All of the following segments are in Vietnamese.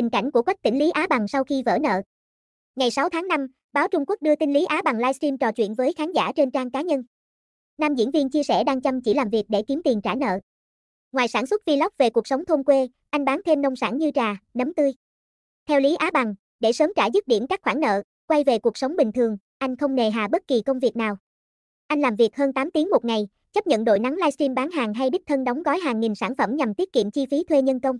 Tình cảnh của Quách Tĩnh Lý Á Bằng sau khi vỡ nợ. Ngày 6 tháng 5, báo Trung Quốc đưa tin Lý Á Bằng livestream trò chuyện với khán giả trên trang cá nhân. Nam diễn viên chia sẻ đang chăm chỉ làm việc để kiếm tiền trả nợ. Ngoài sản xuất vlog về cuộc sống thôn quê, anh bán thêm nông sản như trà, nấm tươi. Theo Lý Á Bằng, để sớm trả dứt điểm các khoản nợ, quay về cuộc sống bình thường, anh không nề hà bất kỳ công việc nào. Anh làm việc hơn 8 tiếng một ngày, chấp nhận đội nắng livestream bán hàng hay đích thân đóng gói hàng nghìn sản phẩm nhằm tiết kiệm chi phí thuê nhân công.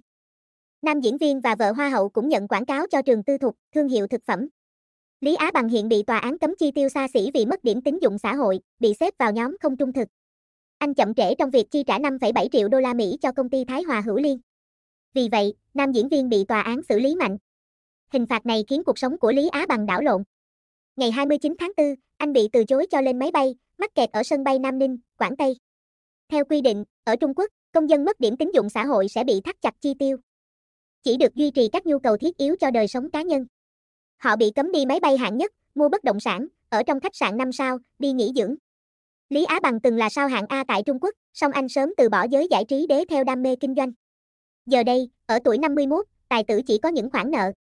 Nam diễn viên và vợ Hoa hậu cũng nhận quảng cáo cho trường tư thục, thương hiệu thực phẩm. Lý Á Bằng hiện bị tòa án cấm chi tiêu xa xỉ vì mất điểm tín dụng xã hội, bị xếp vào nhóm không trung thực. Anh chậm trễ trong việc chi trả 5,7 triệu đô la Mỹ cho công ty Thái Hòa Hữu Liên. Vì vậy, nam diễn viên bị tòa án xử lý mạnh. Hình phạt này khiến cuộc sống của Lý Á Bằng đảo lộn. Ngày 29 tháng 4, anh bị từ chối cho lên máy bay, mắc kẹt ở sân bay Nam Ninh, Quảng Tây. Theo quy định, ở Trung Quốc, công dân mất điểm tín dụng xã hội sẽ bị thắt chặt chi tiêu chỉ được duy trì các nhu cầu thiết yếu cho đời sống cá nhân. Họ bị cấm đi máy bay hạng nhất, mua bất động sản, ở trong khách sạn 5 sao, đi nghỉ dưỡng. Lý Á Bằng từng là sao hạng A tại Trung Quốc, song anh sớm từ bỏ giới giải trí để theo đam mê kinh doanh. Giờ đây, ở tuổi 51, tài tử chỉ có những khoản nợ.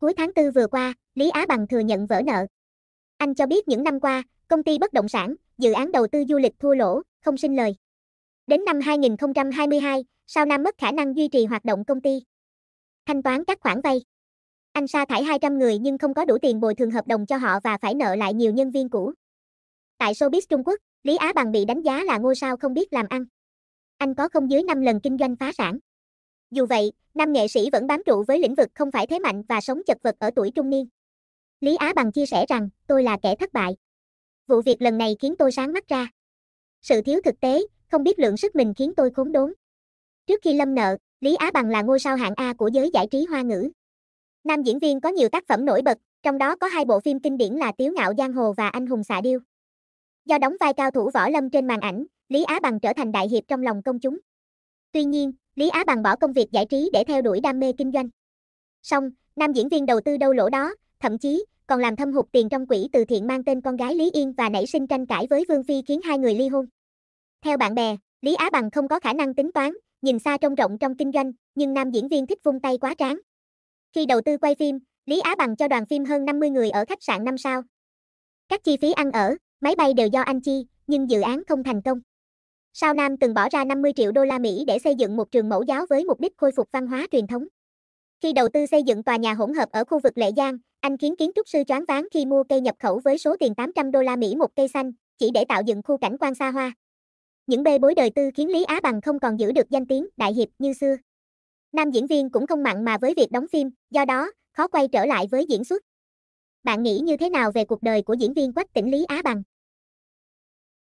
Cuối tháng 4 vừa qua, Lý Á Bằng thừa nhận vỡ nợ. Anh cho biết những năm qua, công ty bất động sản, dự án đầu tư du lịch thua lỗ, không sinh lời. Đến năm 2022, sau Nam mất khả năng duy trì hoạt động công ty thanh toán các khoản vay. Anh sa thải 200 người nhưng không có đủ tiền bồi thường hợp đồng cho họ và phải nợ lại nhiều nhân viên cũ. Tại showbiz Trung Quốc, Lý Á Bằng bị đánh giá là ngôi sao không biết làm ăn. Anh có không dưới 5 lần kinh doanh phá sản. Dù vậy, nam nghệ sĩ vẫn bám trụ với lĩnh vực không phải thế mạnh và sống chật vật ở tuổi trung niên. Lý Á Bằng chia sẻ rằng, tôi là kẻ thất bại. Vụ việc lần này khiến tôi sáng mắt ra. Sự thiếu thực tế, không biết lượng sức mình khiến tôi khốn đốn. Trước khi lâm nợ, Lý Á Bằng là ngôi sao hạng A của giới giải trí hoa ngữ. Nam diễn viên có nhiều tác phẩm nổi bật, trong đó có hai bộ phim kinh điển là Tiếu ngạo giang hồ và Anh hùng xạ điêu. Do đóng vai cao thủ võ lâm trên màn ảnh, Lý Á Bằng trở thành đại hiệp trong lòng công chúng. Tuy nhiên, Lý Á Bằng bỏ công việc giải trí để theo đuổi đam mê kinh doanh. Song, nam diễn viên đầu tư đâu lỗ đó, thậm chí còn làm thâm hụt tiền trong quỹ từ thiện mang tên con gái Lý Yên và nảy sinh tranh cãi với Vương Phi khiến hai người ly hôn. Theo bạn bè, Lý Á Bằng không có khả năng tính toán, nhìn xa trông rộng trong kinh doanh, nhưng nam diễn viên thích vung tay quá tráng. Khi đầu tư quay phim, Lý Á Bằng cho đoàn phim hơn 50 người ở khách sạn 5 sao. Các chi phí ăn ở, máy bay đều do anh chi, nhưng dự án không thành công. Sao Nam từng bỏ ra 50 triệu đô la Mỹ để xây dựng một trường mẫu giáo với mục đích khôi phục văn hóa truyền thống. Khi đầu tư xây dựng tòa nhà hỗn hợp ở khu vực Lệ Giang, anh khiến kiến trúc sư choáng váng khi mua cây nhập khẩu với số tiền 800 đô la Mỹ một cây xanh, chỉ để tạo dựng khu cảnh quan xa hoa. Những bê bối đời tư khiến Lý Á Bằng không còn giữ được danh tiếng đại hiệp như xưa. Nam diễn viên cũng không mặn mà với việc đóng phim, do đó, khó quay trở lại với diễn xuất. Bạn nghĩ như thế nào về cuộc đời của diễn viên Quách Tĩnh Lý Á Bằng?